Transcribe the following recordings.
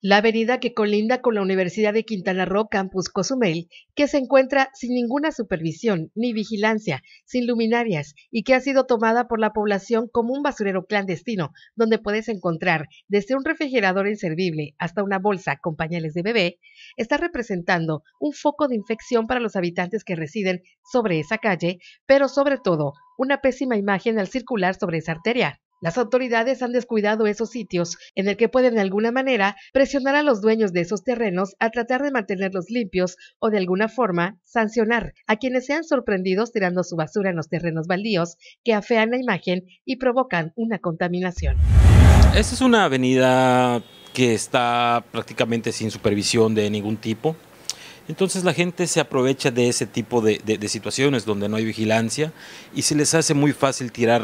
La avenida que colinda con la Universidad de Quintana Roo, Campus Cozumel, que se encuentra sin ninguna supervisión ni vigilancia, sin luminarias y que ha sido tomada por la población como un basurero clandestino, donde puedes encontrar desde un refrigerador inservible hasta una bolsa con pañales de bebé, está representando un foco de infección para los habitantes que residen sobre esa calle, pero sobre todo una pésima imagen al circular sobre esa arteria. Las autoridades han descuidado esos sitios, en el que pueden de alguna manera presionar a los dueños de esos terrenos a tratar de mantenerlos limpios o de alguna forma sancionar a quienes sean sorprendidos tirando su basura en los terrenos baldíos que afean la imagen y provocan una contaminación. Esta es una avenida que está prácticamente sin supervisión de ningún tipo. Entonces la gente se aprovecha de ese tipo de, de situaciones donde no hay vigilancia y se les hace muy fácil tirar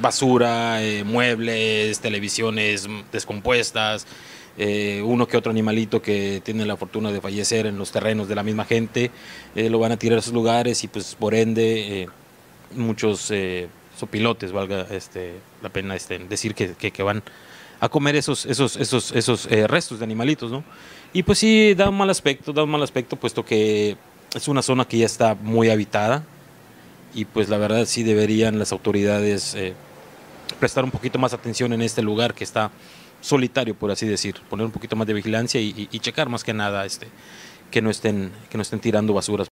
basura, eh, muebles, televisiones descompuestas, eh, uno que otro animalito que tiene la fortuna de fallecer en los terrenos de la misma gente, eh, lo van a tirar a sus lugares y pues por ende muchos sopilotes, valga este, la pena este, decir que, que, van a comer esos, esos, esos, esos restos de animalitos, ¿no? Y pues sí, da un mal aspecto, da un mal aspecto, puesto que es una zona que ya está muy habitada, y pues la verdad sí deberían las autoridades prestar un poquito más atención en este lugar que está solitario, por así decir, poner un poquito más de vigilancia y, checar más que nada este, que, no estén, que no estén tirando basuras.